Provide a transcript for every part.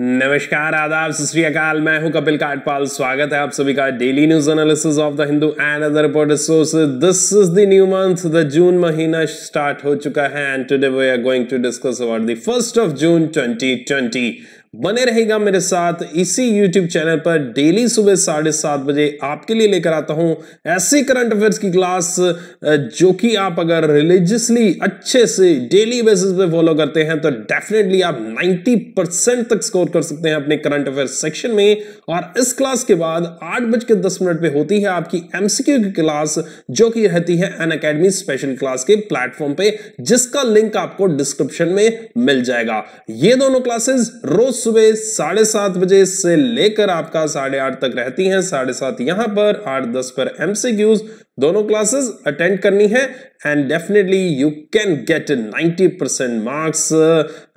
नमस्कार आदाब सत मैं हूं कपिल काटपाल स्वागत है आप सभी का daily news analysis of the Hindu and other report source this is the new month the June महीना स्टार्ट हो चुका है and today we are going to discuss about the first of June 2020 बने रहेगा मेरे साथ इसी YouTube चैनल पर डेली सुबह साढ़े सात बजे आपके लिए लेकर आता हूं ऐसी करंट अफेयर्स की क्लास जो कि आप अगर रिलीजियसली अच्छे से डेली बेसिस पे फॉलो करते हैं तो डेफिनेटली आप 90 परसेंट तक स्कोर कर सकते हैं अपने करंट अफेयर सेक्शन में और इस क्लास के बाद आठ बज के दस मिनट पर होती है आपकी एमसीक्यू की क्लास जो कि रहती है एन अकेडमी स्पेशल क्लास के प्लेटफॉर्म पर जिसका लिंक आपको डिस्क्रिप्शन में मिल जाएगा ये दोनों क्लासेस रोज सुबह साढ़े सात बजे से लेकर आपका साढ़े आठ तक रहती हैं साढ़े सात यहाँ पर आठ दस पर एमसीक्यूज दोनों क्लासेस अटेंड करनी है and definitely you can get 90 percent marks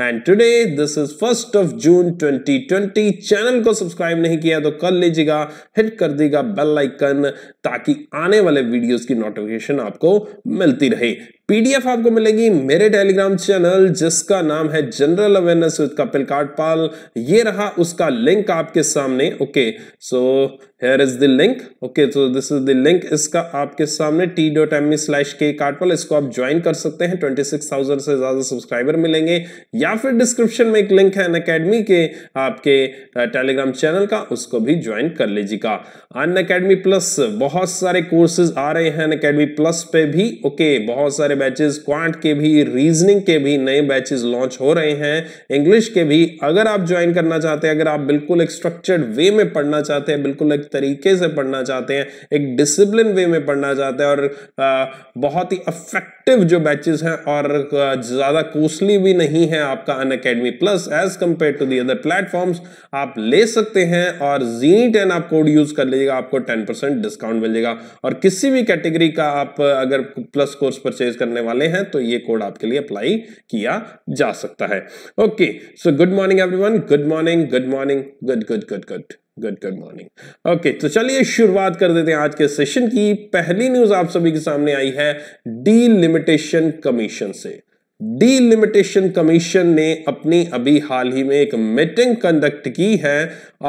and today this is first of June 2020 channel को सब्सक्राइब नहीं किया तो कर लीजिएगा हिट कर दीजिएगा बेल आइकन ताकि आने वाले वीडियोस की नोटिफिकेशन आपको मिलती रहे पीडीएफ आपको मिलेगी मेरे टेलीग्राम चैनल जिसका नाम है general awareness with Kapil Katpal ये रहा उसका लिंक आपके सामने okay so here is the link okay तो दिस इज द लिंक इसका आपके सामने T dot M E slash K कार्टवल इसको आप ज्वाइन कर सकते हैं 26,000 से ज़्यादा सब्सक्राइबर मिलेंगे या फिर डिस्क्रिप्शन में एक लिंक है अन अकेडमी के आपके टेलीग्राम चैनल का उसको भी ज्वाइन कर लीजिएगा अन अकेडमी प्लस बहुत सारे कोर्सेज आ रहे हैं अन अकेडमी प्लस पे भी ओके okay, बहुत सारे बैचेज क्वांट के भी रीजनिंग के भी नए बैचेज लॉन्च हो रहे हैं इंग्लिश के भी अगर आप ज्वाइन करना चाहते हैं अगर आप बिल्कुल एक स्ट्रक्चर्ड वे में पढ़ना चाहते हैं बिल्कुल एक तरीके से पढ़ना चाहते हैं एक डिसिप्लिन वे में पढ़ना चाहते हैं और बहुत ही अफेक्टिव जो बैचेस हैं और ज़्यादा कोस्टली भी नहीं है आपका Unacademy plus as compared to the other platforms आप ले सकते हैं और जीनी टेन आप कोड यूज़ कर लीजिएगा आपको टेन परसेंट डिस्काउंट मिलेगा और किसी भी कैटेगरी का आप अगर प्लस कोर्स परचेज करने वाले हैं तो ये कोड आपके लिए अप्लाई किया जा सकता है okay so good morning everyone good morning good morning good good good good good good morning okay तो चलिए शुरुआत कर देते हैं आज के सेशन की पहली न्यूज आप सभी के सामने आई है डी लिमिटेशन कमीशन से डी लिमिटेशन कमीशन ने अपनी अभी हाल ही में एक मीटिंग कंडक्ट की है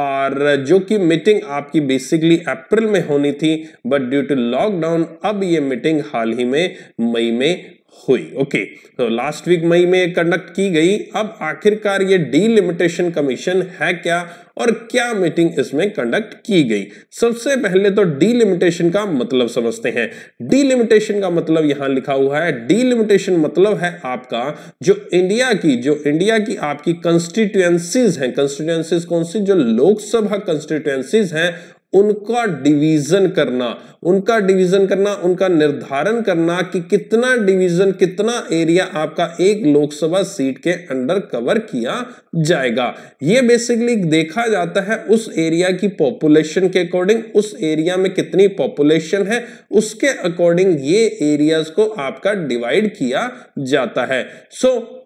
और जो कि मीटिंग आपकी बेसिकली अप्रैल में होनी थी बट ड्यू टू लॉकडाउन अब ये मीटिंग हाल ही में मई में हुई ओके तो लास्ट वीक मई में कंडक्ट की गई अब आखिरकार ये डीलिमिटेशन कमीशन है क्या और क्या मीटिंग इसमें कंडक्ट की गई सबसे पहले तो डीलिमिटेशन का मतलब समझते हैं डीलिमिटेशन का मतलब यहां लिखा हुआ है डीलिमिटेशन मतलब है आपका जो इंडिया की जो इंडिया की आपकी कंस्टिट्यूएंसीज हैं कंस्टिट्यूएंसीज कौन सी जो लोकसभा कंस्टिट्यूएंसीज हैं उनका डिवीजन करना उनका डिवीजन करना उनका निर्धारण करना कि कितना डिवीजन कितना एरिया आपका एक लोकसभा सीट के अंडर कवर किया जाएगा ये बेसिकली देखा जाता है उस एरिया की पॉपुलेशन के अकॉर्डिंग उस एरिया में कितनी पॉपुलेशन है उसके अकॉर्डिंग ये एरियाज को आपका डिवाइड किया जाता है सो so,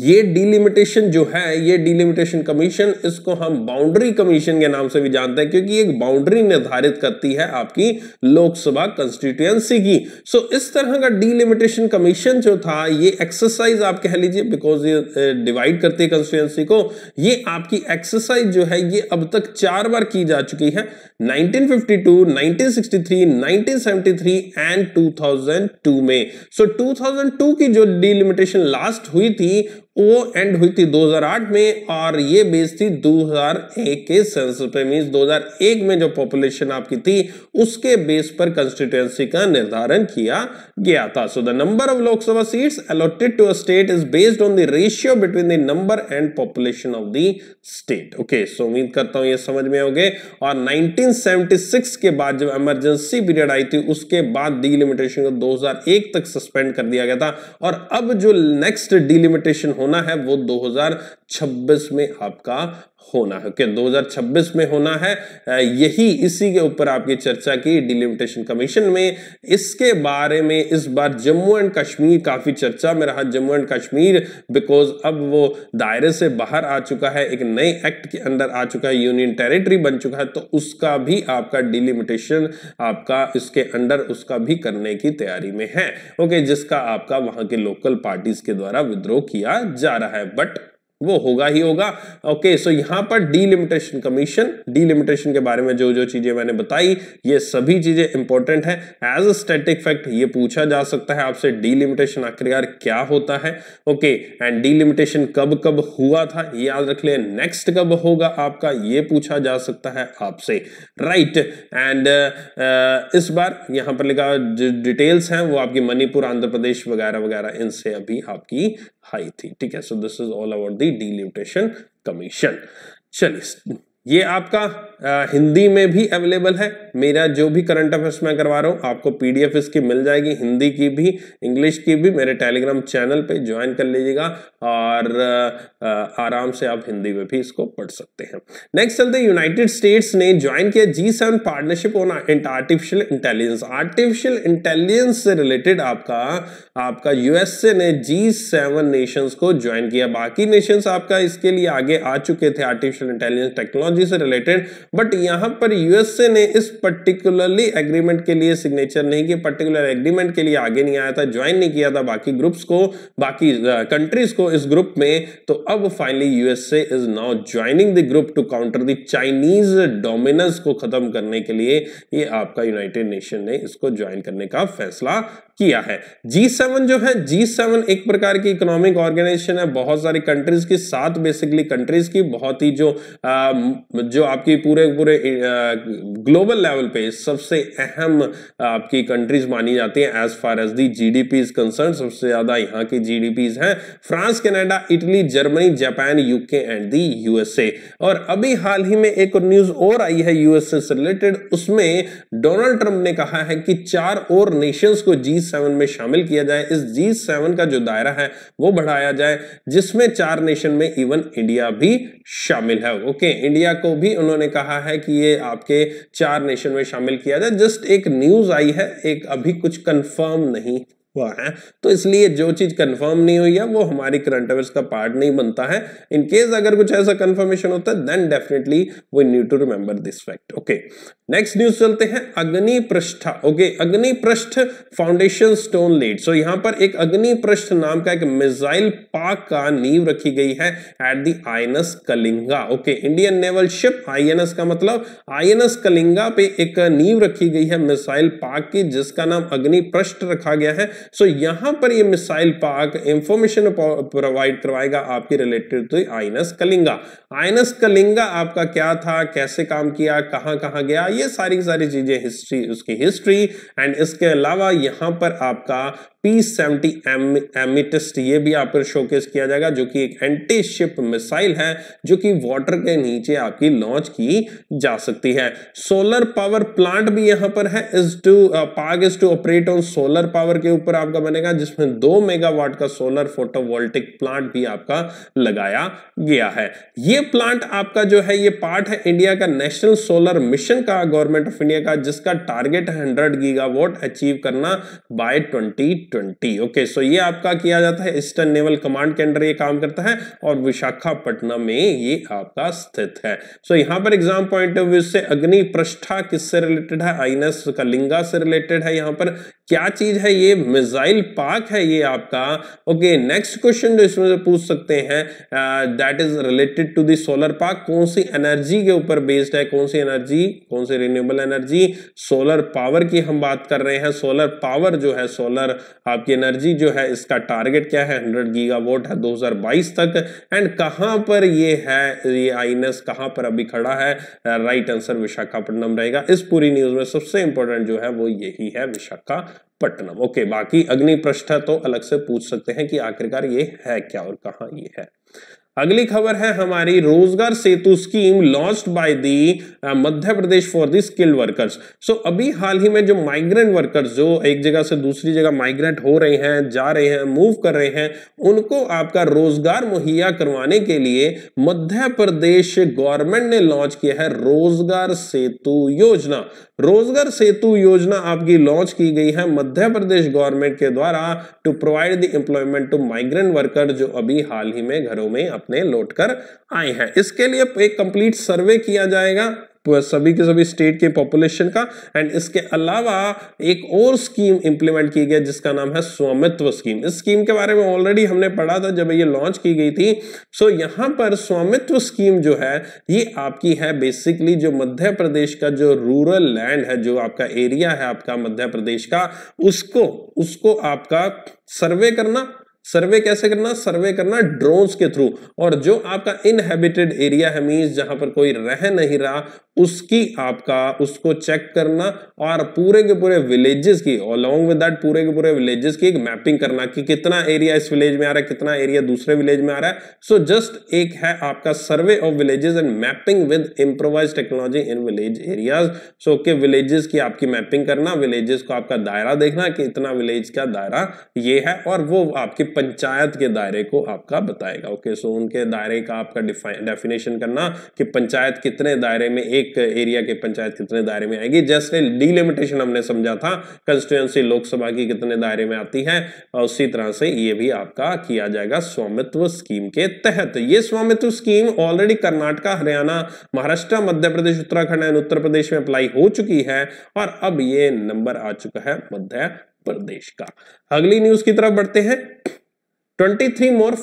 ये डिलिमिटेशन जो है ये डिलिमिटेशन कमीशन इसको हम बाउंड्री कमीशन के नाम से भी जानते हैं क्योंकि एक बाउंड्री निर्धारित करती है आपकी लोकसभा कंस्टिट्यूएंसी की सो so, इस तरह का डिलिमिटेशन कमीशन जो था ये एक्सरसाइज आप कह लीजिए बिकॉज ये डिवाइड करती है कंस्टिट्यूएंसी को ये आपकी एक्सरसाइज जो है ये अब तक चार बार की जा चुकी है 1952, 1963, 1973 एंड 2002 में सो so, 2002 की जो डिलिमिटेशन लास्ट हुई थी वो एंड हुई थी 2008 में और ये बेस थी 2001 के सेंसस पे मीन 2001 में जो पॉपुलेशन आपकी थी उसके बेस पर कंस्टिट्यूएंसी का निर्धारण किया गया था so the number of Lok Sabha seats allotted to a state is based on the ratio between the number and population of the state okay so उम्मीद करता हूं ये समझ में हो गए और 1976 के बाद जब इमरजेंसी पीरियड आई थी उसके बाद डिलिमिटेशन को 2001 तक सस्पेंड कर दिया गया था और अब जो नेक्स्ट डिलिमिटेशन होना है वो 2026 में आपका होना है कि 2026 में होना है यही इसी के ऊपर आपकी चर्चा की डिलिमिटेशन कमीशन में इसके बारे में इस बार जम्मू एंड कश्मीर काफ़ी चर्चा में रहा जम्मू एंड कश्मीर बिकॉज अब वो दायरे से बाहर आ चुका है एक नए एक्ट के अंदर आ चुका है यूनियन टेरिटरी बन चुका है तो उसका भी आपका डिलिमिटेशन आपका इसके अंडर उसका भी करने की तैयारी में है ओके जिसका आपका वहां के लोकल पार्टीज के द्वारा विद्रोह किया जा रहा है बट वो होगा ही होगा ओके सो यहां पर डीलिमिटेशन कमीशन डीलिमिटेशन के बारे में जो जो चीजें मैंने बताई ये सभी चीजें इंपॉर्टेंट है एज अ स्टेटिक फैक्ट ये पूछा जा सकता है आपसे डीलिमिटेशन आखिरकार क्या होता है ओके एंड डीलिमिटेशन कब कब हुआ था ये याद रख लिया नेक्स्ट कब होगा आपका ये पूछा जा सकता है आपसे राइट एंड uh, इस बार यहां पर लिखा जो डिटेल्स हैं वो आपकी मणिपुर आंध्र प्रदेश वगैरह वगैरह इनसे अभी आपकी हाई थी ठीक है so this is all about the delimitation commission चलिए ये आपका आ, हिंदी में भी अवेलेबल है मेरा जो भी करंट अफेयर्स मैं करवा रहा हूँ आपको पीडीएफ इसकी मिल जाएगी हिंदी की भी इंग्लिश की भी मेरे टेलीग्राम चैनल पे ज्वाइन कर लीजिएगा और आ, आराम से आप हिंदी में भी इसको पढ़ सकते हैं नेक्स्ट चलते यूनाइटेड स्टेट्स ने ज्वाइन किया G seven partnership on artificial intelligence artificial intelligence से रिलेटेड आपका आपका यूएसए ने जी सेवन नेशंस को ज्वाइन किया बाकी नेशंस आपका इसके लिए आगे आ चुके थे आर्टिफिशियल इंटेलिजेंस टेक्नोलॉजी से रिलेटेड बट यहाँ पर यूएसए ने इस पर्टिकुलरली एग्रीमेंट के लिए सिग्नेचर नहीं किया पर्टिकुलर एग्रीमेंट के लिए आगे नहीं आया था ज्वाइन नहीं किया था बाकी ग्रुप्स को बाकी कंट्रीज uh, को इस ग्रुप में तो अब finally USA is now joining the group to counter the Chinese dominance को खत्म करने के लिए ये आपका यूनाइटेड नेशन ने इसको ज्वाइन करने का फैसला किया है जी सेवन जो है जी सेवन एक प्रकार की इकोनॉमिक ऑर्गेनाइजेशन है बहुत सारी कंट्रीज की सात बेसिकली कंट्रीज की बहुत ही जो आ, जो आपकी पूरे पूरे ग्लोबल लेवल पे सबसे अहम आपकी कंट्रीज मानी जाती है as far as the G GDP is concern सबसे ज्यादा यहाँ की जी डी पीज हैं France Canada Italy Germany Japan UK and the USA और अभी हाल ही में एक न्यूज और आई है यूएसए से रिलेटेड उसमें डोनाल्ड ट्रंप ने कहा है कि चार और नेशंस को जी सेवन में शामिल किया जाए इस जी सेवन का जो दायरा है वो बढ़ाया जाए जिसमें चार नेशन में इवन इंडिया भी शामिल है ओके इंडिया को भी उन्होंने कहा है कि ये आपके चार नेशन में शामिल किया जाए जस्ट एक न्यूज आई है एक अभी कुछ कंफर्म नहीं हुआ है तो इसलिए जो चीज़ कंफर्म नहीं हुई है वो हमारी करंट अफेयर्स का पार्ट नहीं बनता है इन केस अगर कुछ ऐसा कंफर्मेशन होता है then definitely we need to remember this fact okay next news चलते हैं अग्नि ओके अग्नि पृष्ठ फाउंडेशन स्टोन लेड सो यहाँ पर एक अग्नि पृष्ठ नाम का एक मिसाइल पाक का नींव रखी गई है at the INS Kalinga okay Indian naval ship INS का मतलब आईएनएस कलिंगा पे एक नींव रखी गई है मिसाइल पाक की जिसका नाम अग्नि पृष्ठ रखा गया है सो so, यहां पर ये मिसाइल पार्क इंफॉर्मेशन प्रोवाइड करवाएगा आपके related to INS Kalinga INS Kalinga आपका क्या था कैसे काम किया कहां कहां गया ये सारी सारी चीजें हिस्ट्री उसकी हिस्ट्री एंड इसके अलावा यहां पर आपका पी सेवेंटी एमिटिस्ट ये भी आप पर शोकेस किया जाएगा जो कि एक एंटी शिप मिसाइल है जो कि वाटर के नीचे आपकी लॉन्च की जा सकती है सोलर पावर प्लांट भी यहां पर है इज टू पाग is to operate on solar power के ऊपर आपका बनेगा जिसमें दो मेगावाट का सोलर फोटोवोल्टिक प्लांट भी आपका लगाया गया है ये प्लांट आपका जो है ये पार्ट है इंडिया का नेशनल सोलर मिशन का गवर्नमेंट ऑफ इंडिया का जिसका टारगेट है हंड्रेड गीगा अचीव करना by twenty twenty okay so ये आपका किया जाता है ईस्टर्न नेवल कमांड के अंडर ये काम करता है और विशाखापट्टनम में ये आपका स्थित है सो so, यहाँ पर एग्जाम पॉइंट ऑफ व्यू से अग्नि पृष्ठा किससे रिलेटेड है आइनस लिंगा से रिलेटेड है यहाँ पर क्या चीज है ये मिसाइल पार्क है ये आपका ओके नेक्स्ट क्वेश्चन जो इसमें से पूछ सकते हैं that is related to the solar park कौन सी एनर्जी के ऊपर बेस्ड है कौन सी एनर्जी कौन सी रिन्यूएबल एनर्जी सोलर पावर की हम बात कर रहे हैं सोलर पावर जो है सोलर आपकी एनर्जी जो है इसका टारगेट क्या है 100 गीगा वोट है 2022 तक एंड कहां पर ये है ये आईनस कहां पर अभी खड़ा है राइट आंसर विशाखापट्टनम रहेगा इस पूरी न्यूज में सबसे इंपॉर्टेंट जो है वो यही है विशाखापट्टनम ओके बाकी अग्निपृष्ठ तो अलग से पूछ सकते हैं कि आखिरकार ये है क्या और कहा ये है अगली खबर है हमारी Rozgar Setu scheme launch by the Madhya Pradesh for the skilled workers so अभी हाल ही में जो माइग्रेंट वर्कर्स जो एक जगह से दूसरी जगह माइग्रेंट हो रहे हैं जा रहे हैं मूव कर रहे हैं उनको आपका रोजगार मुहैया करवाने के लिए मध्य प्रदेश गवर्नमेंट ने लॉन्च किया है रोजगार सेतु योजना रोजगार सेतु योजना आपकी लॉन्च की गई है मध्य प्रदेश गवर्नमेंट के द्वारा to provide the employment to migrant worker जो अभी हाल ही में घरों में अपने लौट कर आए हैं इसके लिए एक कंप्लीट सर्वे किया जाएगा सभी के सभी स्टेट के पॉपुलेशन का एंड इसके अलावा एक और स्कीम इंप्लीमेंट की गई जिसका नाम है स्वामित्व स्कीम इस स्कीम के बारे में ऑलरेडी हमने पढ़ा था जब ये लॉन्च की गई थी सो so, यहाँ पर स्वामित्व स्कीम जो है ये आपकी है बेसिकली जो मध्य प्रदेश का जो रूरल लैंड है जो आपका एरिया है आपका मध्य प्रदेश का उसको उसको आपका सर्वे करना सर्वे कैसे करना सर्वे करना ड्रोन्स के थ्रू और जो आपका इनहेबिटेड एरिया है मीन्स जहां पर कोई रह नहीं रहा उसकी आपका उसको चेक करना और पूरे के पूरे विलेजेस की अलॉन्ग विद दैट पूरे के पूरे विलेजेस की एक मैपिंग करना कि कितना एरिया इस विलेज में आ रहा है कितना एरिया दूसरे विलेज में आ रहा है सो so जस्ट एक है आपका survey of villages and mapping with improvise technology in village areas so के विलेजेस की आपकी मैपिंग करना विलेजेस को आपका दायरा देखना कि इतना विलेज का दायरा ये है और वो आपकी पंचायत के दायरे को आपका बताएगा ओके सो उनके दायरे का आपका डेफिनेशन करना कि पंचायत कितने दायरे में एक एरिया के पंचायत कितने दायरे में आएगी जैसे डिलिमिटेशन हमने समझा था कंस्टिट्यूंसी लोकसभा की कितने दायरे में आती है और उसी तरह से ये भी आपका किया जाएगा स्वामित्व स्कीम के तहत ये Svamitva scheme already Karnataka Haryana Maharashtra Madhya Pradesh Uttarakhand and Uttar Pradesh में अप्लाई हो चुकी है और अब ये नंबर आ चुका है मध्य प्रदेश का अगली न्यूज की तरफ बढ़ते हैं 23 more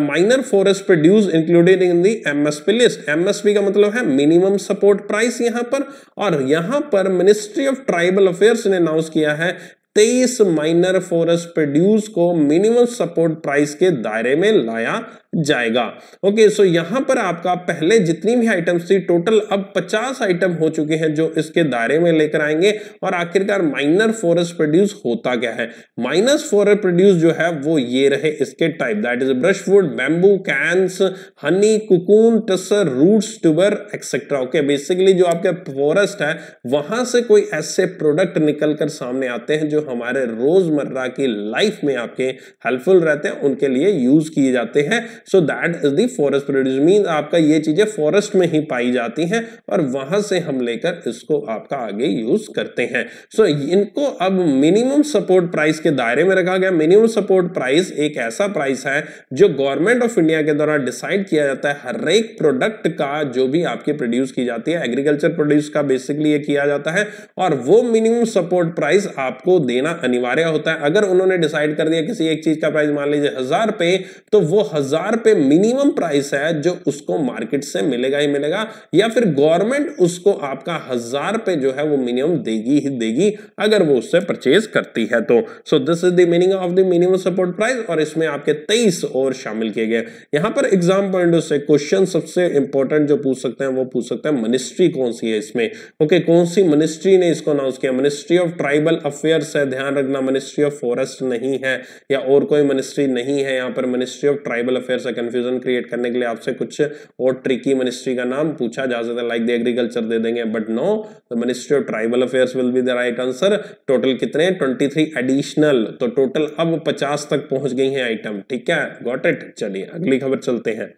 minor forest produce included in the MSP list MSP का मतलब है मिनिमम सपोर्ट प्राइस यहां पर और यहां पर मिनिस्ट्री ऑफ ट्राइबल अफेयर्स ने अनाउंस किया है तेईस माइनर फॉरेस्ट प्रोड्यूस को मिनिमम सपोर्ट प्राइस के दायरे में लाया जाएगा ओके सो यहां पर आपका पहले जितनी भी आइटम्स थी टोटल अब 50 आइटम हो चुके हैं जो इसके दायरे में लेकर आएंगे और आखिरकार माइनर फॉरेस्ट प्रोड्यूस होता क्या है माइनस फॉरेस्ट प्रोड्यूस जो है वो ये रहे इसके type that is brushwood bamboo canes honey cocoon tussar roots tuber etcetera okay basically जो आपके फॉरेस्ट है वहां से कोई ऐसे प्रोडक्ट निकल कर सामने आते हैं जो हमारे रोजमर्रा की लाइफ में आपके हेल्पफुल रहते हैं उनके लिए यूज किए जाते हैं so that is the forest produce mean आपका ये चीजें फॉरेस्ट में ही पाई जाती हैं और वहां से हम लेकर इसको आपका आगे यूज करते हैं सो so, इनको अब मिनिमम सपोर्ट प्राइस के दायरे में रखा गया मिनिमम सपोर्ट प्राइस एक ऐसा प्राइस है जो गवर्नमेंट ऑफ इंडिया के द्वारा डिसाइड किया जाता है हर एक प्रोडक्ट का जो भी आपकी प्रोड्यूस की जाती है एग्रीकल्चर प्रोड्यूस का बेसिकली ये किया जाता है और वो मिनिमम सपोर्ट प्राइस आपको देना अनिवार्य होता है अगर उन्होंने डिसाइड कर दिया किसी एक चीज का प्राइस मान लीजिए हजार पे तो वो हजार डॉलर पे मिनिमम प्राइस है जो उसको मार्केट से मिलेगा ही मिलेगा या फिर गवर्नमेंट उसको आपका हजार पे जो है वो मिनिमम देगी ही देगी अगर वो उससे परचेज करती है तो so this is the meaning of the minimum support price और इसमें आपके तेईस और शामिल किए गए यहां पर एग्जाम पॉइंट से क्वेश्चन सबसे इंपॉर्टेंट जो पूछ सकते हैं वो पूछ सकते हैं मिनिस्ट्री कौन सी है इसमें ओके okay, कौन सी मिनिस्ट्री ने इसको अनाउंस किया मिनिस्ट्री ऑफ ट्राइबल अफेयर्स है ध्यान रखना मिनिस्ट्री ऑफ फॉरेस्ट नहीं है या और कोई मिनिस्ट्री नहीं है यहां पर मिनिस्ट्री ऑफ ट्राइबल अफेयर्स से कन्फ्यूजन क्रिएट करने के लिए आपसे कुछ और ट्रिकी मिनिस्ट्री का नाम पूछा जा सकता है लाइक द एग्रीकल्चर दे देंगे but no the ministry of tribal affairs will be the right answer total कितने ट्वेंटी थ्री एडिशनल तो टोटल अब पचास तक पहुंच गई है आइटम ठीक है गॉट इट चलिए अगली खबर चलते हैं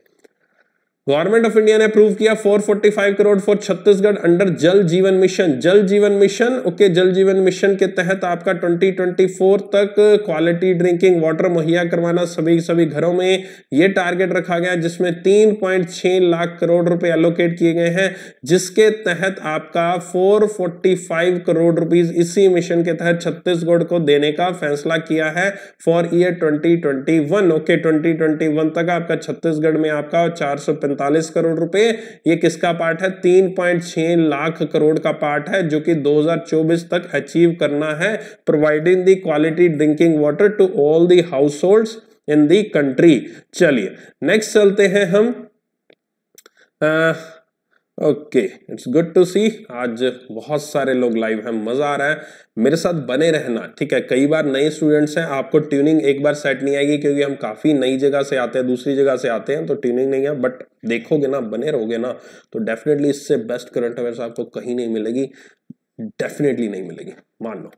गवर्नमेंट ऑफ इंडिया ने अप्रूव किया 445 करोड़ फॉर छत्तीसगढ़ अंडर जल जीवन मिशन जल जीवन मिशन ओके जल जीवन मिशन के तहत आपका 2024 तक क्वालिटी ड्रिंकिंग वाटर मुहैया करवाना सभी सभी घरों में ये टारगेट रखा गया जिसमें 3.6 लाख करोड़ रुपए एलोकेट किए गए हैं जिसके तहत आपका 445 करोड़ रुपीज इसी मिशन के तहत छत्तीसगढ़ को देने का फैसला किया है for year twenty okay twenty तक आपका छत्तीसगढ़ में आपका चार उनतालीस करोड़ रुपए ये किसका पार्ट है तीन पॉइंट छह लाख करोड़ का पार्ट है जो कि 2024 तक अचीव करना है providing the quality drinking water to all the household in the country चलिए नेक्स्ट चलते हैं हम आ, okay it's good to see आज बहुत सारे लोग लाइव हैं मज़ा आ रहा है मेरे साथ बने रहना ठीक है कई बार नए स्टूडेंट्स हैं आपको ट्यूनिंग एक बार सेट नहीं आएगी क्योंकि हम काफ़ी नई जगह से आते हैं दूसरी जगह से आते हैं तो ट्यूनिंग नहीं है बट देखोगे ना बने रहोगे ना तो डेफिनेटली इससे बेस्ट करंट अफेयर्स आपको कहीं नहीं मिलेगी डेफिनेटली नहीं मिलेगी मान लो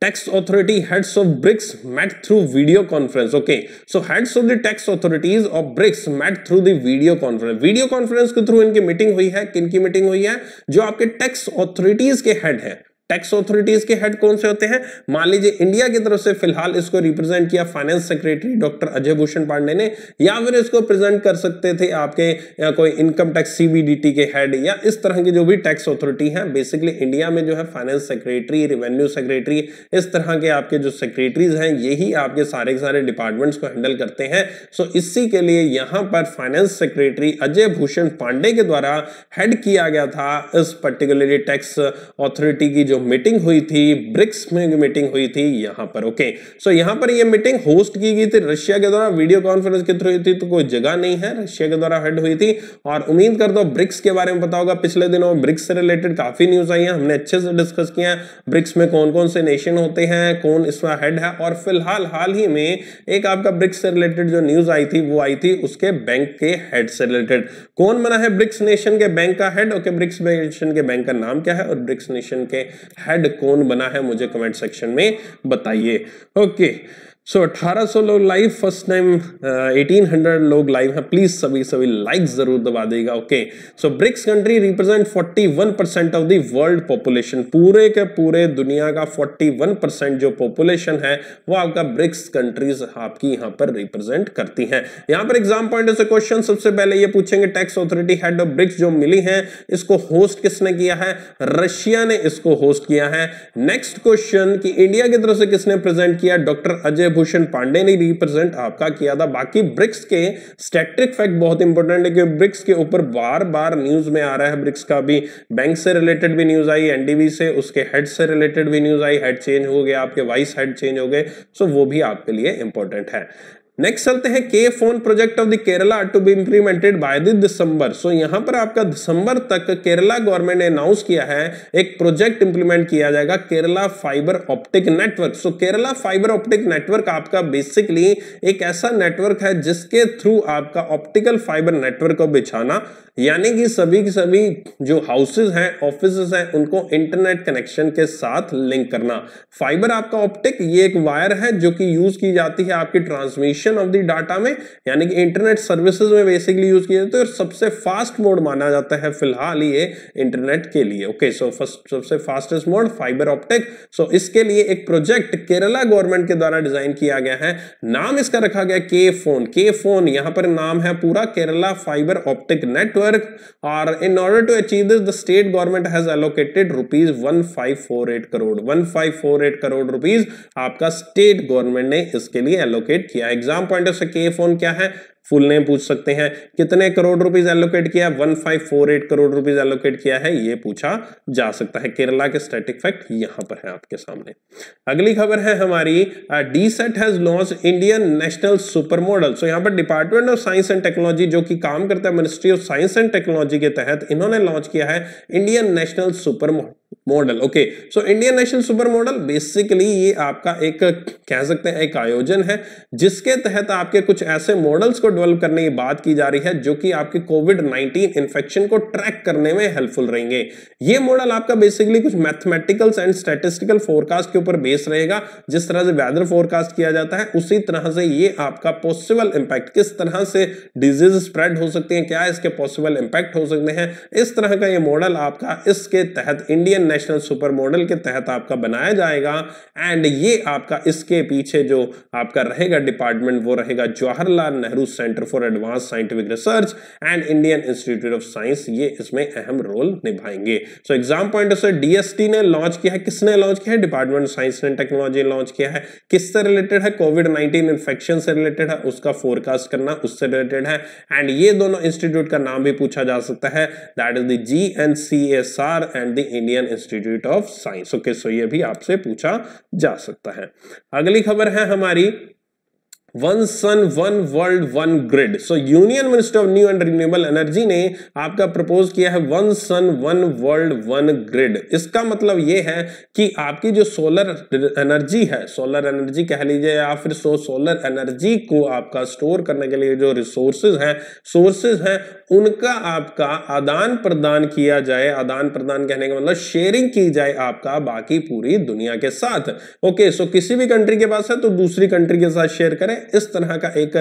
tax authority heads of BRICS met through video conference okay so heads of the tax authorities of BRICS met through the video conference video conference के थ्रू इनकी मीटिंग हुई है किनकी मीटिंग हुई है जो आपके टैक्स अथॉरिटीज के हेड है टैक्स ऑथोरिटीज के हेड कौन से होते हैं मान लीजिए इंडिया की तरफ से फिलहाल इसको रिप्रेजेंट किया finance secretary doctor Ajay Bhushan Pandey ने या फिर इसको प्रेजेंट कर सकते थे आपके या कोई इनकम टैक्स सीबीडीटी के हेड या इस तरह की जो भी टैक्स अथॉरिटी है बेसिकली इंडिया में जो है फाइनेंस सेक्रेटरी रेवेन्यू सेक्रेटरी इस तरह के आपके जो सेक्रेटरीज हैं यही आपके सारे के सारे डिपार्टमेंट्स को हैंडल करते हैं सो इसी के लिए यहाँ पर फाइनेंस सेक्रेटरी अजय भूषण पांडे के द्वारा हेड किया गया था इस पर्टिकुलरली टैक्स अथॉरिटी की जो जो मीटिंग हुई थी ब्रिक्स में मीटिंग हुई थी यहां पर ओके सो यहां पर ये मीटिंग होस्ट की गई थी रशिया के द्वारा वीडियो कॉन्फ्रेंस के थ्रू हुई थी तो कोई जगह नहीं है रशिया के द्वारा हेड हुई थी और उम्मीद कर दो ब्रिक्स के बारे में पता होगा पिछले दिनों ब्रिक्स से रिलेटेड काफी न्यूज आई है हमने अच्छे से डिस्कस किया है ब्रिक्स में कौन कौन से नेशन होते हैं कौन इसका हेड है और फिलहाल हाल ही में एक आपका ब्रिक्स से रिलेटेड जो न्यूज आई थी वो आई थी उसके बैंक के हेड से रिलेटेड कौन बना है ब्रिक्स नेशन के बैंक का हेड ओके ब्रिक्स नेशन के बैंक का नाम क्या है और ब्रिक्स नेशन के हेड कौन बना है मुझे कमेंट सेक्शन में बताइए ओके सो so, 1800 लोग live first time eighteen hundred लोग लाइव हैं प्लीज सभी सभी लाइक जरूर दबा देगा okay so BRICS country represent 41 percent of the world population पूरे के पूरे दुनिया का 41 परसेंट जो पॉपुलेशन है वो आपका ब्रिक्स कंट्रीज आपकी यहाँ पर रिप्रेजेंट करती हैं यहाँ पर एग्जाम पॉइंट से क्वेश्चन सबसे पहले ये पूछेंगे tax authority head of BRICS जो मिली है इसको होस्ट किसने किया है रशिया ने इसको होस्ट किया है नेक्स्ट क्वेश्चन की इंडिया की तरफ से किसने प्रेजेंट किया डॉक्टर अजय भूषण पांडे ने रिप्रेजेंट आपका किया था बाकी ब्रिक्स के स्टेट्रिक फैक्ट बहुत इंपॉर्टेंट है कि ब्रिक्स के ऊपर बार बार न्यूज में आ रहा है ब्रिक्स का भी बैंक से रिलेटेड भी न्यूज आई एनडीबी से उसके हेड से रिलेटेड भी न्यूज आई हेड चेंज हो गया आपके वाइस हेड चेंज हो गए सो वो भी आपके लिए इंपॉर्टेंट है नेक्स्ट चलते हैं K FON project of the Kerala to be implemented by the December so यहां पर आपका दिसंबर तक केरला गवर्नमेंट ने अनाउंस किया है एक प्रोजेक्ट इंप्लीमेंट किया जाएगा Kerala fibre optic network so Kerala fibre optic network आपका बेसिकली एक ऐसा नेटवर्क है जिसके थ्रू आपका ऑप्टिकल फाइबर नेटवर्क को बिछाना यानी कि सभी की सभी जो हाउसेज हैं ऑफिस हैं उनको इंटरनेट कनेक्शन के साथ लिंक करना फाइबर आपका ऑप्टिक ये एक वायर है जो कि यूज की जाती है आपकी ट्रांसमिशन ऑफ द डाटा में यानी कि इंटरनेट सर्विसेज में बेसिकली यूज किया जाता है और सबसे फास्ट मोड माना जाता है फिलहाल ये इंटरनेट के लिए ओके सो फर्स्ट सबसे fastest mode fibre optic so इसके लिए एक प्रोजेक्ट केरला गवर्नमेंट के द्वारा डिजाइन किया गया है नाम इसका रखा गया के फोन के फोन यहां पर नाम है पूरा Kerala fibre optic network network or in order to achieve this the state government has allocated rupees 1548 crore 1548 crore rupees आपका स्टेट गवर्नमेंट ने इसके लिए एलोकेट किया एग्जाम पॉइंट ऑफ से के फोन क्या है फुल नेम पूछ सकते हैं कितने करोड़ रुपीज एलोकेट किया one five four eight crore rupees allocate किया है ये पूछा जा सकता है केरला के स्टैटिक फैक्ट यहां पर है आपके सामने अगली खबर है हमारी DST has launch Indian national super model so यहाँ पर department of science and technology जो कि काम करता है ministry of science and technology के तहत इन्होंने लॉन्च किया है Indian national super model model okay so Indian national super model basically ये आपका एक कह सकते हैं एक आयोजन है जिसके तहत आपके कुछ ऐसे मॉडल्स को डेवलप करने की बात की जा रही है जो कि आपके कोविड 19 इन्फेक्शन को ट्रैक करने में हेल्पफुल रहेंगे ये मॉडल आपका बेसिकली कुछ मैथमेटिकल्स एंड स्टेटिस्टिकल फोरकास्ट के ऊपर बेस रहेगा जिस तरह से वेदर फोरकास्ट किया जाता है उसी तरह से ये आपका पॉसिबल इंपैक्ट किस तरह से डिजीज स्प्रेड हो सकती है क्या इसके पॉसिबल इंपैक्ट हो सकते हैं इस तरह का ये मॉडल आपका इसके तहत India Indian national super model के तहत आपका बनाया जाएगा एंड ये आपका इसके पीछे जो आपका रहेगा डिपार्टमेंट वो रहेगा Jawaharlal Nehru centre for advance scientific research and Indian institute of science ये इसमें अहम रोल निभाएंगे so exam point of DST ने लॉन्च किया है किसने लॉन्च किया है department science and technology launch किया है किससे रिलेटेड है कोविड नाइनटीन इन्फेक्शन से रिलेटेड है उसका फोरकास्ट करना उससे रिलेटेड है एंड ये दोनों इंस्टीट्यूट का नाम भी पूछा जा सकता है that is the G N C S R and the Indian Indian institute of science okay so ये भी आपसे पूछा जा सकता है अगली खबर है हमारी one sun one world one grid so union minister of new and renewable energy ने आपका प्रपोज किया है one sun one world one grid इसका मतलब यह है कि आपकी जो सोलर एनर्जी है सोलर एनर्जी कह लीजिए या फिर सो सोलर एनर्जी को आपका स्टोर करने के लिए जो रिसोर्सेज हैं सोर्सेज हैं उनका आपका आदान प्रदान किया जाए आदान प्रदान कहने का मतलब शेयरिंग की जाए आपका बाकी पूरी दुनिया के साथ ओके सो किसी भी कंट्री के पास है तो दूसरी कंट्री के साथ शेयर करें इस तरह का एक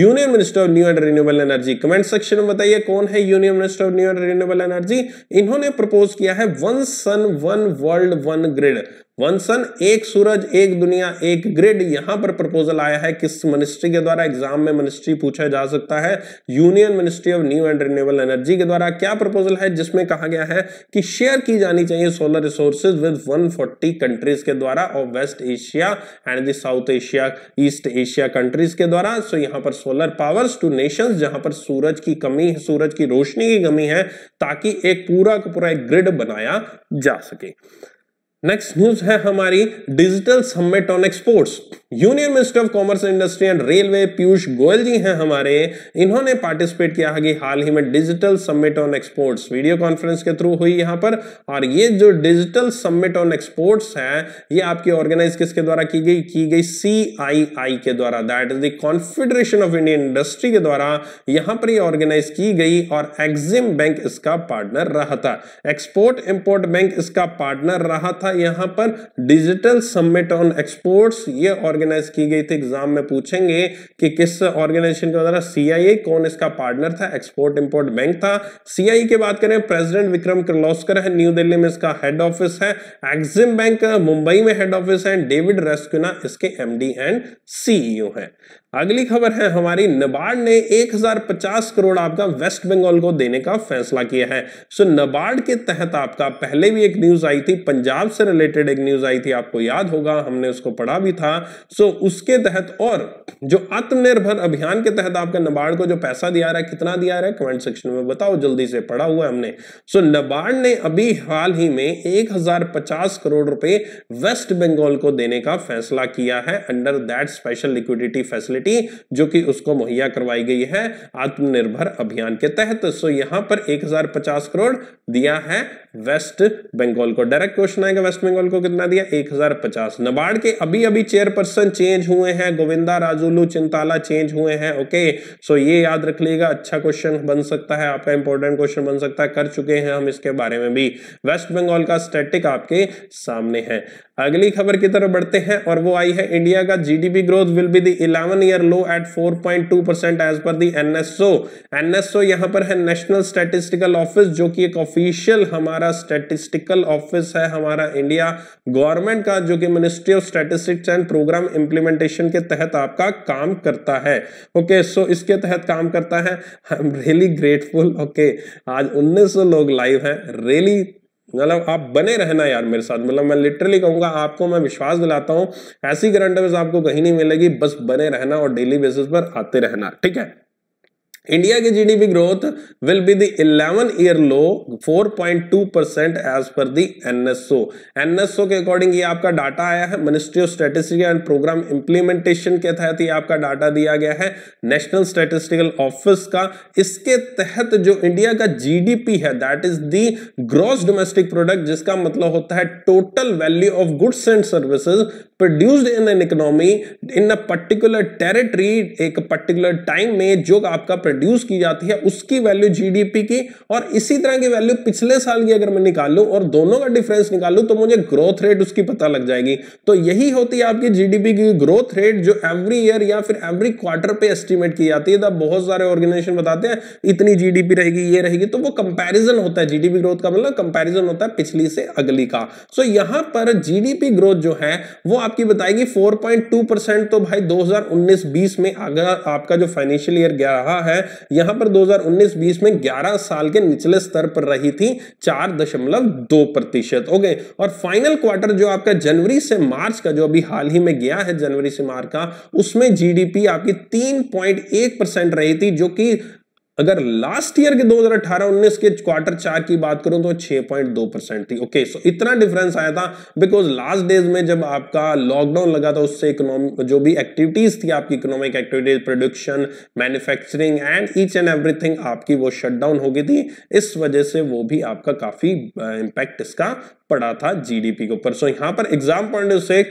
union minister of new and renewable energy comment section में बताइए कौन है union minister of new and renewable energy इन्होंने प्रपोज किया है one sun one world one grid one sun एक सूरज एक दुनिया एक ग्रिड यहां पर प्रपोजल आया है किस मिनिस्ट्री के द्वारा एग्जाम में मिनिस्ट्री पूछा जा सकता है union ministry of new and renewable energy के द्वारा क्या प्रपोजल है जिसमें कहा गया है कि शेयर की जानी चाहिए सोलर रिसोर्सेज विद 140 कंट्रीज के द्वारा और west Asia and the south Asia east Asia countries के द्वारा सो यहां पर सोलर पावर्स टू नेशंस जहां पर सूरज की कमी है सूरज की रोशनी की कमी है ताकि एक पूरा का पूरा एक ग्रिड बनाया जा सके नेक्स्ट न्यूज है हमारी digital summit on exports union minister of commerce industry and railway Piyush Goyal ji हैं हमारे इन्होंने पार्टिसिपेट किया है कि हाल ही में digital summit on exports video conference के थ्रू हुई यहां पर और ये जो डिजिटल समिट ऑन एक्सपोर्ट्स है ये आपकी ऑर्गेनाइज किसके द्वारा की गई की गई सी आई आई के द्वारा that is the confederation of Indian industry के द्वारा यहाँ पर ये ऑर्गेनाइज की गई और एक्सिम बैंक इसका पार्टनर रहा था एक्सपोर्ट इम्पोर्ट बैंक इसका पार्टनर रहा था था यहां पर डिजिटल सबमिट ऑन एक्सपोर्ट्स ये ऑर्गेनाइज की गई थी एग्जाम में पूछेंगे कि किस ऑर्गेनाइजेशन के द्वारा सीआईए कौन इसका पार्टनर था एक्सपोर्ट इंपोर्ट बैंक था सीआईए की बात करें प्रेसिडेंट विक्रम किर्लोस्कर है न्यू दिल्ली में इसका हेड ऑफिस है एक्सिम बैंक मुंबई में हेड ऑफिस है डेविड रेस्क्यूना इसके एमडी एंड सीईओ है अगली खबर है हमारी नबार्ड ने 1050 करोड़ आपका वेस्ट बंगाल को देने का फैसला किया है सो नबार्ड के तहत आपका पहले भी एक न्यूज आई थी पंजाब से रिलेटेड एक न्यूज आई थी आपको याद होगा हमने उसको पढ़ा भी था सो उसके तहत और जो आत्मनिर्भर अभियान के तहत आपका नबार्ड को जो पैसा दिया रहा है कितना दिया रहा है कमेंट सेक्शन में बताओ जल्दी से पढ़ा हुआ हमने सो नबार्ड ने अभी हाल ही में एक करोड़ रुपए वेस्ट बंगाल को देने का फैसला किया है under that special liquidity facility facility जो कि उसको मुहैया करवाई गई है आत्मनिर्भर अभियान के तहत सो यहां पर 1050 करोड़ दिया है वेस्ट बंगाल को डायरेक्ट क्वेश्चन आएगा वेस्ट बंगाल को कितना दिया एक हजार पचास नबार्ड के अभी अभी चेयरपर्सन चेंज हुए हैं गोविंदा राजूलू चिंताला चेंज हुए हैं ओके सो ये याद रख लीजिएगा अच्छा क्वेश्चन बन सकता है आपका इंपॉर्टेंट क्वेश्चन बन सकता है कर चुके हैं हम इसके बारे में भी वेस्ट बंगाल का स्टेटिक आपके सामने है अगली खबर की तरफ बढ़ते हैं और वो आई है इंडिया का GDP growth will be the eleven year low at 4.2 percent as per the NSO NSO यहां पर है नेशनल स्टैटिस्टिकल ऑफिस जो कि एक ऑफिशियल हमारा हमारा स्टेटिस्टिकल ऑफिस है हमारा इंडिया गवर्नमेंट का जो कि ministry of statistics and programme implementation के तहत आपका काम करता है ओके okay, सो so इसके तहत काम करता है I am really grateful okay आज 1900 लोग लाइव हैं रियली really मतलब आप बने रहना यार मेरे साथ मतलब मैं लिटरली कहूंगा आपको मैं विश्वास दिलाता हूं ऐसी करंट आपको कहीं नहीं मिलेगी बस बने रहना और डेली बेसिस पर आते रहना ठीक है इंडिया की GDP growth will be the 11 year low 4.2 percent as per the NSO NSO के अकॉर्डिंग ये आपका डाटा आया है ministry of statistic and programme implementation के तहत ये आपका डाटा दिया गया है नेशनल स्टेटिस्टिकल ऑफिस का इसके तहत जो इंडिया का जीडीपी है that is the gross domestic product जिसका मतलब होता है total value of goods and services produced in an economy in a particular territory एक पर्टिकुलर टाइम में जो आपका प्रोड्यूस की जाती है उसकी वैल्यू जीडीपी की और इसी तरह की वैल्यू पिछले साल की अगर मैं निकालू और दोनों का डिफरेंस निकालू तो मुझे ग्रोथ रेट उसकी पता लग जाएगी तो यही होती है आपकी जीडीपी की ग्रोथ रेट जो एवरी ईयर या फिर एवरी क्वार्टर पे एस्टिमेट की जाती है तब तो बहुत सारे ऑर्गेनाइजेशन बताते हैं इतनी जीडीपी रहेगी ये रहेगी तो वो कंपेरिजन होता है जीडीपी ग्रोथ का मतलब कंपेरिजन होता है पिछली से अगली का सो so, यहां पर जीडीपी ग्रोथ जो है वो आप आपकी बताएगी 4.2 परसेंट तो भाई 2019-20 में अगर आपका जो फाइनेंशियल ईयर गया रहा है यहां पर 2019-20 में 11 साल के निचले स्तर पर रही थी चार दशमलव दो प्रतिशत ओके और फाइनल क्वार्टर जो आपका जनवरी से मार्च का जो अभी हाल ही में गया है जनवरी से मार्च का उसमें जीडीपी आपकी 3.1 परसेंट रही थी जो कि अगर लास्ट ईयर के 2018-19 के क्वार्टर चार की बात करूं तो 6.2 परसेंट थी ओके सो इतना डिफरेंस आया था बिकॉज लास्ट डेज में जब आपका लॉकडाउन लगा था उससे इकोनॉमिक जो भी एक्टिविटीज थी आपकी economic activities production manufacturing and each and everything आपकी वो शटडाउन हो गई थी इस वजह से वो भी आपका काफी इंपैक्ट uh, इसका पड़ा था जीडीपी के ऊपर सो यहां पर एग्जाम पॉइंट से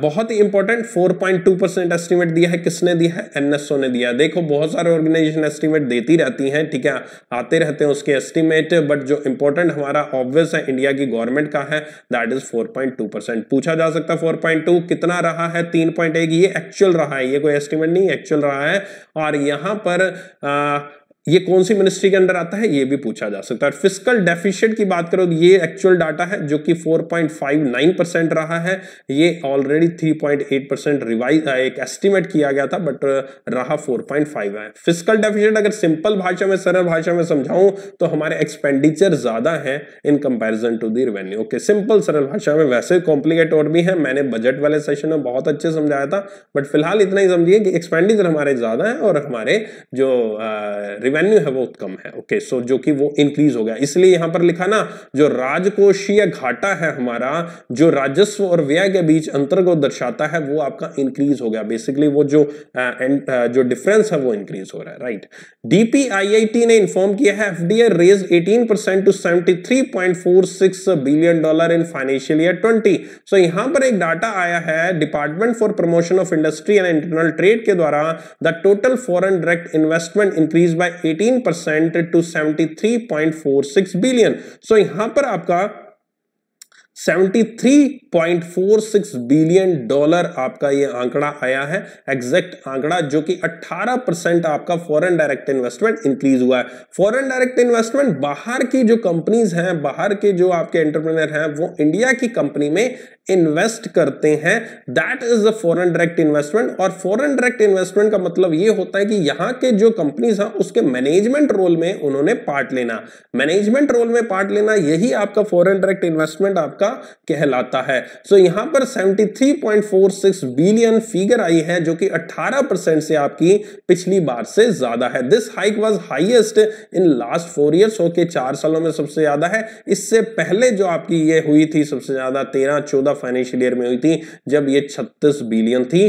बहुत ही इंपॉर्टेंट 4.2 परसेंट एस्टिमेट दिया है किसने दिया है एनएसओ ने दिया देखो बहुत सारे ऑर्गेनाइजेशन एस्टिमेट देती रहती हैं ठीक है आते रहते हैं उसके एस्टिमेट बट जो इंपॉर्टेंट हमारा ऑब्वियस है इंडिया की गवर्नमेंट का है दैट इज 4.2 परसेंट पूछा जा सकता है फोर कितना रहा है तीन ये एक्चुअल रहा है ये कोई एस्टिमेट नहीं एक्चुअल रहा है और यहाँ पर आ, ये कौन सी मिनिस्ट्री के अंडर आता है ये भी पूछा जा सकता है फिजिकल डेफिशिएंट की बात करो ये एक्चुअल डाटा है जो कि 4.59 परसेंट रहा है ये ऑलरेडी 3.8 परसेंट रिवाइज एक एस्टिमेट किया गया था बट रहा 4.5 है फिजिकल डेफिशिएंट अगर सिंपल भाषा में सरल भाषा में समझाऊं तो हमारे एक्सपेंडिचर ज्यादा है in comparison to the revenue okay simple सरल भाषा में वैसे कॉम्प्लीकेट और भी है मैंने बजट वाले सेशन में बहुत अच्छे समझाया था बट फिलहाल इतना ही समझिए कि एक्सपेंडिचर हमारे ज्यादा है और हमारे जो आ, रेवेन्यू है वो कम है ओके सो जो कि वो इंक्रीज हो गया इसलिए यहां पर लिखा ना जो राजकोषीय घाटा है हमारा जो राजस्व और व्यय के बीच अंतर को दर्शाता है वो आपका इंक्रीज हो गया बेसिकली वो जो आ, एंड, आ, जो डिफरेंस है वो इंक्रीज हो रहा है राइट डीपीआईआईटी ने इन्फॉर्म किया है FDI rise 18% to 73.46 billion dollar in financial year 20 so यहां पर एक डाटा आया है department for promotion of industry and internal trade के द्वारा the total foreign direct investment increase by 18 percent to 73.46 billion so यहां पर आपका 73.46 बिलियन डॉलर आपका ये आंकड़ा आया है एग्जैक्ट आंकड़ा जो कि 18 परसेंट आपका फॉरेन डायरेक्ट इन्वेस्टमेंट इंक्रीज हुआ है फॉरेन डायरेक्ट इन्वेस्टमेंट बाहर की जो कंपनीज हैं बाहर के जो आपके एंटरप्रेनर हैं वो इंडिया की कंपनी में इन्वेस्ट करते हैं that is the foreign direct investment और फॉरेन डायरेक्ट इन्वेस्टमेंट का मतलब ये होता है कि यहाँ के जो कंपनीज हैं उसके मैनेजमेंट रोल में उन्होंने पार्ट लेना मैनेजमेंट रोल में पार्ट लेना यही आपका फॉरन डायरेक्ट इन्वेस्टमेंट आपका का कहलाता है सो so, यहां पर 73.46 बिलियन फिगर आई है जो कि 18 परसेंट से आपकी पिछली बार से ज्यादा है this hike was highest in last four years होके चार सालों में सबसे ज्यादा है इससे पहले जो आपकी ये हुई थी सबसे ज्यादा तेरह चौदह फाइनेंशियल ईयर में हुई थी जब ये छत्तीस बिलियन थी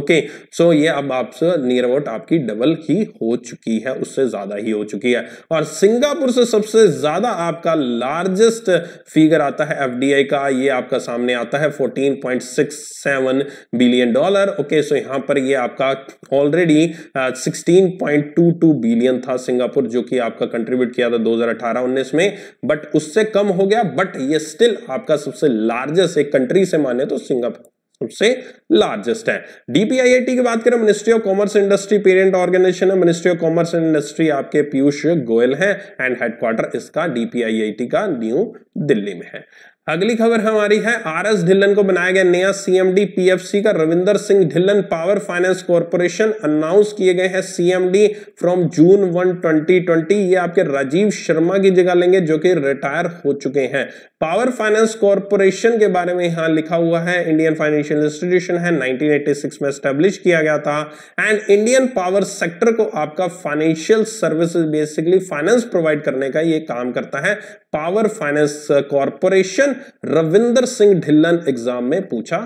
ओके सो so, ये अब आपसे नियर अबाउट आपकी डबल ही हो चुकी है उससे ज्यादा ही हो चुकी है और सिंगापुर से सबसे ज्यादा आपका लार्जेस्ट फिगर आता है एफ आरबीआई का ये आपका सामने आता है 14.67 बिलियन डॉलर ओके सो यहां पर ये आपका ऑलरेडी 16.22 बिलियन था सिंगापुर जो कि आपका कंट्रीब्यूट किया था 2018-19 में बट उससे कम हो गया बट ये स्टिल आपका सबसे लार्जेस्ट एक कंट्री से माने तो सिंगापुर सबसे लार्जेस्ट है डीपीआईआईटी की बात करें ministry of commerce industry parent organisation है ministry of commerce and industry आपके पीयूष गोयल हैं एंड हेडक्वार्टर इसका डीपीआईआईटी का न्यू दिल्ली में है अगली खबर हमारी है आर एस ढिल्लन को बनाया गया नया सीएमडी पीएफसी का Ravinder Singh Dhillon power finance corporation announce किए गए हैं सीएमडी फ्रॉम जून 1 2020 ये आपके राजीव शर्मा की जगह लेंगे जो कि रिटायर हो चुके हैं पावर फाइनेंस कॉरपोरेशन के बारे में यहां लिखा हुआ है इंडियन फाइनेंशियल इंस्टीट्यूशन है 1986 में स्टेब्लिश किया गया था एंड इंडियन पावर सेक्टर को आपका financial service basically finance provide करने का ये काम करता है power finance corporation Ravinder Singh Dhillon exam में पूछा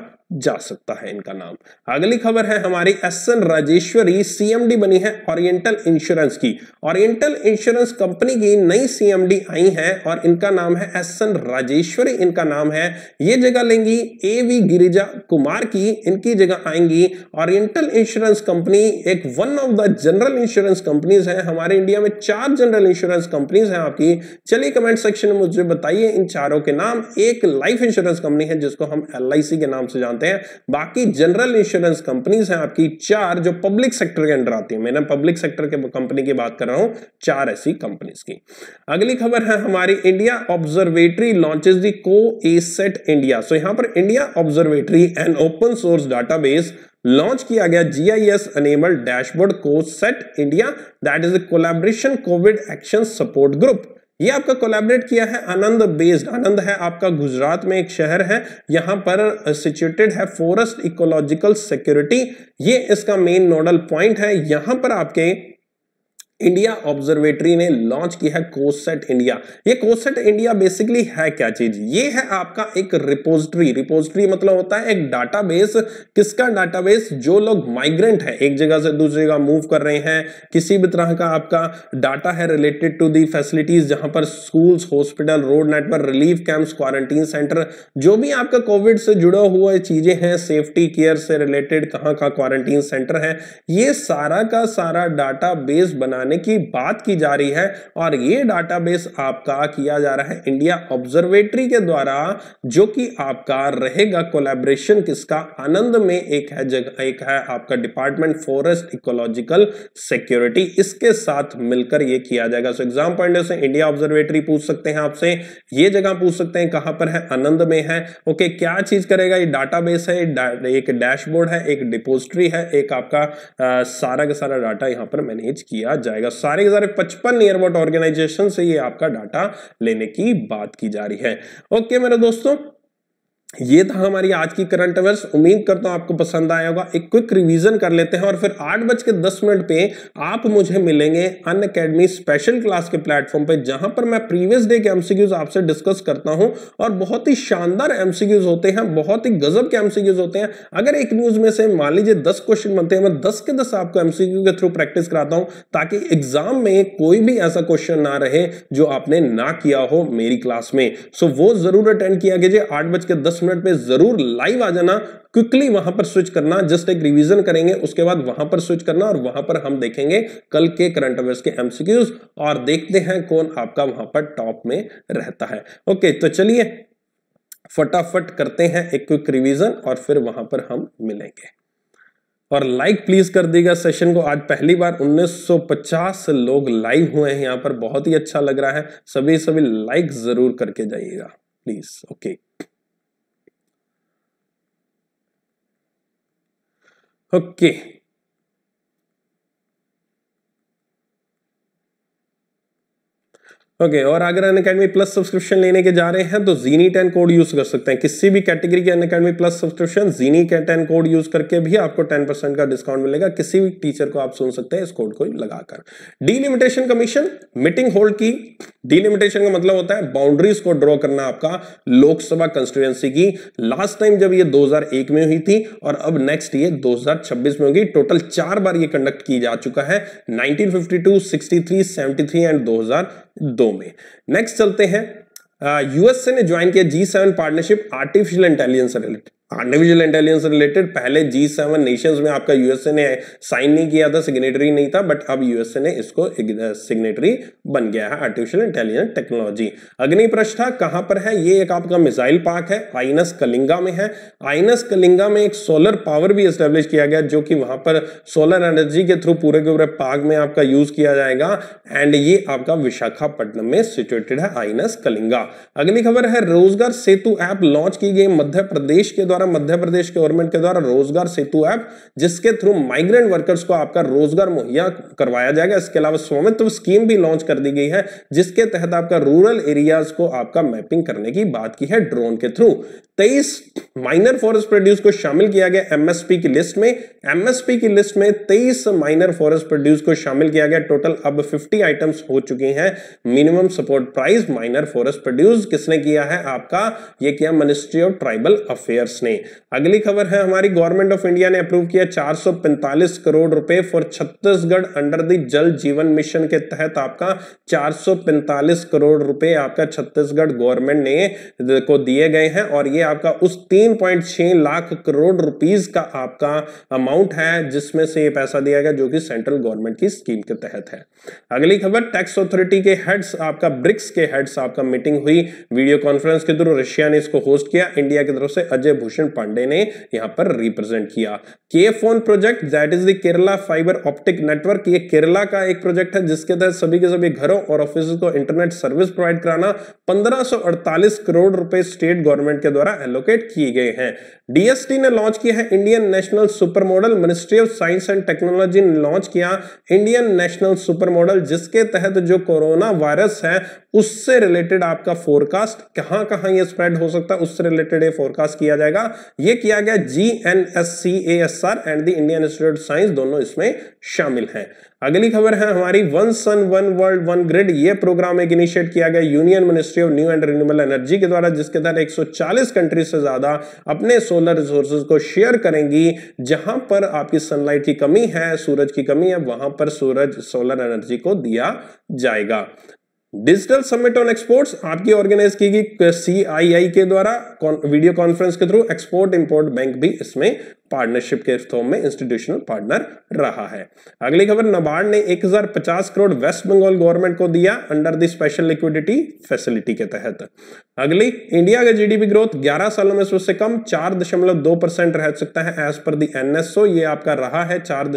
जा सकता है इनका नाम अगली खबर है हमारी एस एन राजेश्वरी सीएमडी बनी है ओरिएंटल इंश्योरेंस की ओरिएंटल इंश्योरेंस कंपनी की नई सीएमडी आई है और इनका नाम है एस एन राजेश्वरी इनका नाम है ये जगह लेंगी ए वी गिरिजा कुमार की इनकी जगह आएंगी ओरिएंटल इंश्योरेंस कंपनी एक one of the general insurance companies है हमारे इंडिया में चार जनरल इंश्योरेंस कंपनीज है आपकी चलिए कमेंट सेक्शन में मुझे बताइए इन चारों के नाम एक लाइफ इंश्योरेंस कंपनी है जिसको हम एल के नाम से जानते जाते हैं बाकी जनरल इंश्योरेंस कंपनीज हैं आपकी चार जो पब्लिक सेक्टर के अंडर आती है मैंने पब्लिक सेक्टर के कंपनी की बात कर रहा हूं चार ऐसी कंपनीज की अगली खबर है हमारी इंडिया ऑब्जर्वेटरी लॉन्चेस दी को एसेट इंडिया सो यहां पर India observatory and open source database launch किया गया GIS enable dashboard CoAST India that is a collaboration covid action support group ये आपका कोलैबोरेट किया है आनंद बेस्ड आनंद है आपका गुजरात में एक शहर है यहाँ पर सिचुएटेड है फॉरेस्ट इकोलॉजिकल सिक्योरिटी ये इसका मेन नोडल पॉइंट है यहाँ पर आपके इंडिया ऑब्जर्वेटरी ने लॉन्च किया है कोसेट इंडिया ये कोसेट इंडिया बेसिकली है क्या चीज ये है आपका एक रिपोजिटरी रिपोजिटरी मतलब होता है एक डाटाबेस किसका डाटाबेस जो लोग माइग्रेंट है एक जगह से दूसरी जगह मूव कर रहे हैं किसी भी तरह का आपका डाटा है रिलेटेड टू दी फैसिलिटीज जहां पर school hospital road network relief camp quarantine centre जो भी आपका कोविड से जुड़ा हुआ चीजें हैं सेफ्टी केयर से रिलेटेड कहाँ का क्वारंटीन सेंटर है ये सारा का सारा डाटा बेस बनाने करने की बात की जा रही है और ये डाटाबेस आपका किया जा रहा है इंडिया ऑब्जर्वेटरी के द्वारा जो कि आपका रहेगा कोलेब्रेशन किसका आनंद में एक है जगह एक है आपका डिपार्टमेंट फॉरेस्ट इकोलॉजिकल सिक्योरिटी इसके साथ मिलकर ये किया जाएगा सो एग्जाम पॉइंट से इंडिया ऑब्जर्वेटरी पूछ सकते हैं आपसे ये जगह पूछ सकते हैं कहां पर है आनंद में है ओके क्या चीज करेगा ये डाटाबेस है एक डैशबोर्ड है एक डिपोजिटरी है एक आपका आ, सारा का सारा डाटा यहां पर मैनेज किया जाए जाएगा सारे के सारे पचपन नियरबोट ऑर्गेनाइजेशन से ये आपका डाटा लेने की बात की जा रही है ओके मेरे दोस्तों ये था हमारी आज की करंट अवेयर्स उम्मीद करता हूं आपको पसंद आया होगा एक क्विक रिवीजन कर लेते हैं और फिर आठ बज के दस मिनट पे आप मुझे मिलेंगे अन अकेडमी स्पेशल क्लास के प्लेटफॉर्म पे जहां पर मैं प्रीवियस डे के एमसीक्यूज आपसे डिस्कस करता हूं और बहुत ही शानदार एमसीक्यूज होते हैं बहुत ही गजब के एमसीक्यूज होते हैं अगर एक न्यूज में से मान लीजिए दस क्वेश्चन बनते हैं मैं दस के दस आपको एमसीक्यू के थ्रू प्रैक्टिस कराता हूं ताकि एग्जाम में कोई भी ऐसा क्वेश्चन ना रहे जो आपने ना किया हो मेरी क्लास में सो वो जरूर अटेंड किया गया आठ बज के दस मिनट में जरूर लाइव आ जाना क्विकली वहां पर स्विच करना जस्ट एक रिवीजन करेंगे उसके बाद वहां पर स्विच करना और वहां पर हम देखेंगे कल के करंट अफेयर्स के एमसीक्यूज और देखते हैं कौन आपका वहां पर टॉप में रहता है ओके तो चलिए फटाफट करते हैं एक क्विक रिवीजन और फिर वहां पर हम मिलेंगे और लाइक प्लीज कर दीजिएगा सेशन को आज पहली बार 1950 लोग लाइव हुए हैं यहां पर बहुत ही अच्छा लग रहा है सभी सभी लाइक जरूर करके जाइएगा please okay okay. Okay. Okay okay, और अगर अन अकेडमी प्लस सब्सक्रिप्शन लेने के जा रहे हैं तो जीनी टेन कोड यूज कर सकते हैं किसी भी कैटेगरी के अन अकेडमी प्लस सब्सक्रिप्शन जीनी के टेन कोड यूज करके भी आपको टेन परसेंट का डिस्काउंट मिलेगा किसी भी टीचर को आप सुन सकते हैं इस कोड को लगाकर डीलिमिटेशन कमीशन मीटिंग होल्ड की डीलिमिटेशन का मतलब होता है बाउंड्रीज को ड्रॉ करना आपका लोकसभा कंस्टिट्युएंसी की लास्ट टाइम जब ये 2001 में हुई थी और अब नेक्स्ट ये 2026 में होगी टोटल चार बार ये कंडक्ट की जा चुका है 1952, 63, 73 एंड दो में नेक्स्ट चलते हैं यूएसए uh, ने ज्वाइन किया G seven partnership artificial intelligence related artificial intelligence related पहले जी सेवन नेशन में आपका यूएसए ने साइन नहीं किया था सिग्नेटरी नहीं था बट अब यूएसए ने इसको सिग्नेटरी बन गया है आर्टिफिशियल इंटेलिजेंस टेक्नोलॉजी अग्नि था कहां पर है ये एक आपका मिसाइल पार्क है आइनस कलिंगा में है आइनस कलिंगा में एक सोलर पावर भी एस्टेब्लिश किया गया जो कि वहां पर सोलर एनर्जी के थ्रू पूरे के पूरे पार्क में आपका यूज किया जाएगा एंड ये आपका विशाखापट्टनम में सिचुएटेड है आइनस कलिंगा अगली खबर है रोजगार सेतु ऐप लॉन्च की गई मध्य प्रदेश के द्वारा द्वारा मध्य प्रदेश गवर्नमेंट के द्वारा रोजगार सेतु ऐप जिसके थ्रू माइग्रेंट वर्कर्स को आपका रोजगार मुहैया करवाया जाएगा इसके अलावा स्वामित्व स्कीम भी लॉन्च कर दी गई है जिसके तहत आपका रूरल एरियाज को आपका मैपिंग करने की बात की है ड्रोन के थ्रू तेईस माइनर फॉरेस्ट प्रोड्यूस को शामिल किया गया एमएसपी की लिस्ट में एमएसपी की लिस्ट में तेईस माइनर फॉरेस्ट प्रोड्यूस को शामिल किया गया टोटल अब 50 आइटम्स हो चुकी हैं minimum support price minor forest produce किसने किया है आपका ये किया मिनिस्ट्री ऑफ ट्राइबल अफेयर्स ने नहीं अगली खबर है हमारी गवर्नमेंट ऑफ इंडिया ने अप्रूव किया 445 करोड़ रुपए फॉर छत्तीसगढ़ अंडर दी जल जीवन मिशन के तहत आपका 445 करोड़ रुपए आपका छत्तीसगढ़ गवर्नमेंट ने को दिए गए हैं और ये आपका उस 3.6 लाख करोड़ रुपीज का आपका अमाउंट है जिसमें से ये पैसा दिया गया जो कि सेंट्रल गवर्नमेंट की स्कीम के तहत है अगली खबर टैक्स अथॉरिटी के हेड्स आपका ब्रिक्स के हेड्स आपका मीटिंग हुई वीडियो कॉन्फ्रेंस के थ्रू रशिया ने इसको होस्ट किया इंडिया की तरफ से अजय भूषण भूषण पांडे ने यहां पर रिप्रेजेंट किया K FON project that is the Kerala fibre optic network ये केरला का एक प्रोजेक्ट है जिसके तहत सभी के सभी घरों और ऑफिस को इंटरनेट सर्विस प्रोवाइड कराना 1548 करोड़ रुपए स्टेट गवर्नमेंट के द्वारा एलोकेट किए गए हैं डीएसटी ने लॉन्च किया है Indian national super model ministry of science and technology ने लॉन्च किया इंडियन नेशनल सुपर मॉडल जिसके तहत जो कोरोना वायरस है उससे रिलेटेड आपका फोरकास्ट कहां कहां ये स्प्रेड हो सकता है उससे रिलेटेड ये फोरकास्ट किया जाएगा ये किया गया G N S C A S R and the Indian institute science दोनों इसमें शामिल हैं अगली खबर है हमारी one sun one world one grid ये प्रोग्राम एक इनिशिएट किया गया union ministry of new and renewable energy के द्वारा जिसके तहत 140 कंट्री से ज्यादा अपने सोलर रिसोर्सेज को शेयर करेंगी जहां पर आपकी सनलाइट की कमी है सूरज की कमी है वहां पर सूरज सोलर एनर्जी को दिया जाएगा डिजिटल समिट ऑन एक्सपोर्ट्स आपकी ऑर्गेनाइज की गई सी के द्वारा वीडियो कॉन्फ्रेंस के थ्रू एक्सपोर्ट इंपोर्ट बैंक भी इसमें पार्टनरशिप के फॉर्म में इंस्टीट्यूशनल पार्टनर रहा है अगली खबर नबार्ड ने 1050 करोड़ वेस्ट बंगाल गवर्नमेंट को दिया under the special liquidity facility के तहत अगली इंडिया का जीडीपी ग्रोथ 11 सालों में सबसे कम 4.2 परसेंट रह सकता है एज पर दी एनएसओ ये आपका रहा है 4.2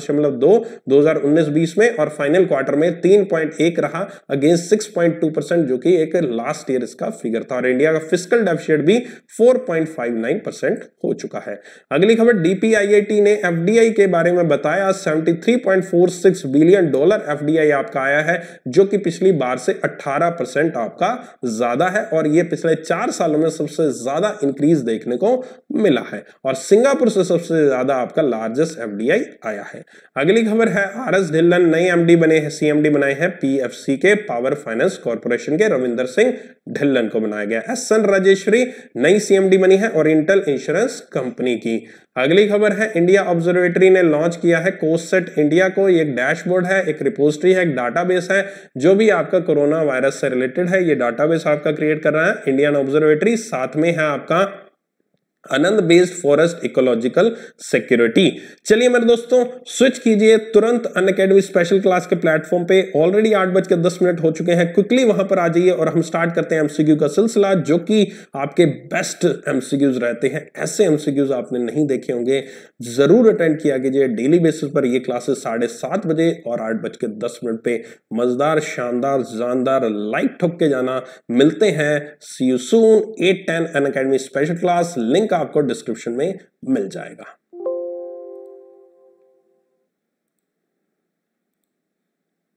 2019-20 में और फाइनल क्वार्टर में 3.1 रहा अगेंस्ट 6.2 परसेंट जो कि एक लास्ट ईयर इसका फिगर था और इंडिया का फिजिकल डेफिशियट भी 4.59 परसेंट हो चुका है अगली खबर डीपी आईआईटी ने एफडीआई के बारे में बताया 73.46 बिलियन डॉलर एफडीआई आपका आया है जो कि पिछली बार से 18 परसेंट आपका ज्यादा है और ये पिछले चार सालों में सबसे ज्यादा इंक्रीज देखने को मिला है और सिंगापुर से सबसे ज्यादा आपका लार्जेस्ट एफडीआई आया है अगली खबर है आर एस ढिल्लन नए एमडी बने हैं सीएमडी बनाए हैं पीएफसी के पावर फाइनेंस कॉरपोरेशन के रविंदर सिंह ढिल्लन को बनाया गया एस एन राजेश्वरी नई सीएमडी बनी है और इंटेल इंश्योरेंस कंपनी की अगली खबर है इंडिया ऑब्जर्वेटरी ने लॉन्च किया है कोसेट इंडिया को एक डैशबोर्ड है एक रिपोजिटरी है एक डाटाबेस है जो भी आपका कोरोना वायरस से रिलेटेड है ये डाटाबेस आपका क्रिएट कर रहा है इंडियन ऑब्जर्वेटरी साथ में है आपका अनंत बेस्ड फॉरेस्ट इकोलॉजिकल सिक्योरिटी चलिए मेरे दोस्तों स्विच कीजिए तुरंत अन अकेडमी स्पेशल क्लास के प्लेटफॉर्म पे ऑलरेडी आठ बज के दस मिनट हो चुके हैं क्विकली वहां पर आ जाइए और हम स्टार्ट करते हैं एमसीक्यू का सिलसिला जो कि आपके बेस्ट एमसीक्यूज रहते हैं ऐसे एमसीक्यूज आपने नहीं देखे होंगे जरूर अटेंड किया कीजिए डेली बेसिस पर यह क्लासेस साढ़े सात बजे और आठ बज के दस मिनट पे मजदार शानदार जानदार लाइट ठोक के जाना मिलते हैं see you soon at ten Unacademy special class link आपको डिस्क्रिप्शन में मिल जाएगा